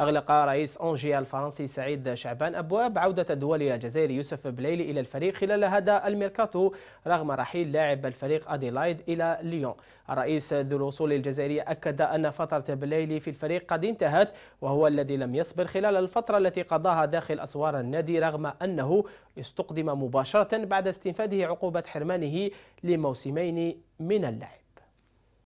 أغلق رئيس أنجيا الفرنسي سعيد شعبان أبواب عودة الدول الجزائري يوسف بليلي إلى الفريق خلال هذا الميركاتو رغم رحيل لاعب الفريق أديلايد إلى ليون الرئيس ذو الوصول الجزائري أكد أن فترة بليلي في الفريق قد انتهت وهو الذي لم يصبر خلال الفترة التي قضاها داخل أسوار النادي رغم أنه استقدم مباشرة بعد استنفاده عقوبة حرمانه لموسمين من اللعب